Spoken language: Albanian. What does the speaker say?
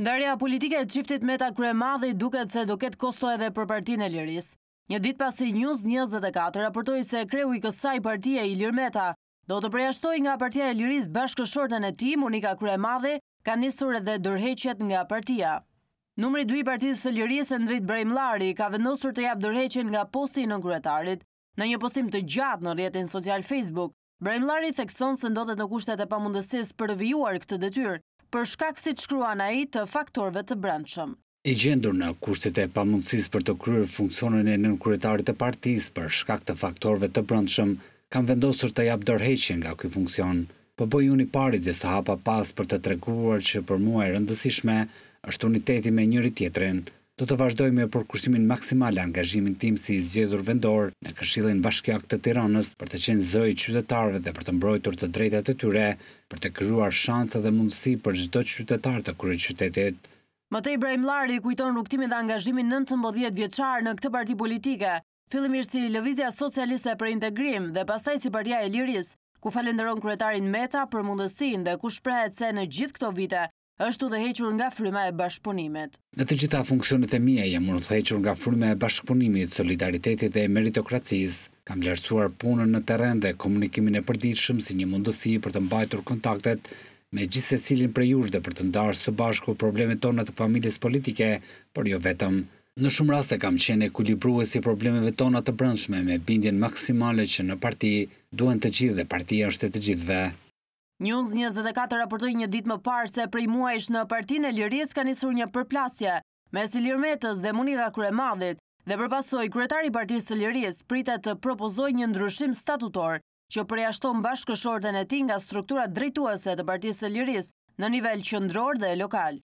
Ndërja politike e qiftit me ta krye madhe i duket se do ketë kosto edhe për partin e liris. Një dit pasi News 24 raportoj se kreu i kësaj partia i Meta, do të prejashtoj nga partia e liris bashkëshorten e ti, Monika Krye Madhe, ka njësur edhe dërheqet nga partia. Numëri 2 partisë së liris e ndrit Brejm Lari ka vendosur të japë dërheqen nga posti në kryetarit. Në një postim të gjatë në rjetin social Facebook, Brejm Lari thekson se ndodhet në kushtet e pamundësis për vijuar këtë detyr, për shkak si të shkruan a i të faktorve të brendshëm. I gjendur në kushtet e pamundësis për të kryrë funksionin e nënkuretarit të partis për shkak të faktorve të brëndshëm, kam vendosur të jap dërheqin nga këj funksion, për po bëj unë i pari dhe sa hapa pas për të treguar që për mua e rëndësishme është uniteti me njëri tjetrin, do të vazhdoj me përkushtimin maksimal angazhimin tim si zgjedhur vendor në këshillin bashkjak të Tiranës për të qenë zë i qytetarëve dhe për të mbrojtur të drejtat e tyre, për të krijuar shanse dhe mundësi për çdo qytetar të qytetit. Matej Ibrahim Larri kujton rrugtimin dhe angazhimin 19 vjeçar në këtë parti politike, fillimisht si Lëvizja Socialiste për Integrim dhe pastaj si Partia e Lirisë, ku falenderon kryetarin Meta për mundësinë dhe ku shprehet se në gjithë këto vite është të hequr nga fryma e bashkëpunimit. Në të gjitha funksionet e mija jam unë të hequr nga fryma e bashkëpunimit, solidaritetit dhe meritokracis. Kam lërsuar punën në teren dhe komunikimin e përdiqëm si një mundësi për të mbajtur kontaktet me gjithse cilin për jush dhe për të ndarë së bashku problemet tona të familjes politike, për jo vetëm. Në shumë raste kam qene kulibru e si problemeve tona të brëndshme me bindjen maksimale që në parti duen të gjithë dhe partia është të gjithve. Njuz 24 raportoj një dit më parë se prej muajsh në partin e liris ka njësur një përplasje me si Metës dhe Monika Kremadit dhe përpasoj kretari partisë të liris pritet të propozoj një ndryshim statutor që përjashton bashkëshorten e ti nga strukturat drejtuese të partisë të liris në nivel qëndror dhe lokal.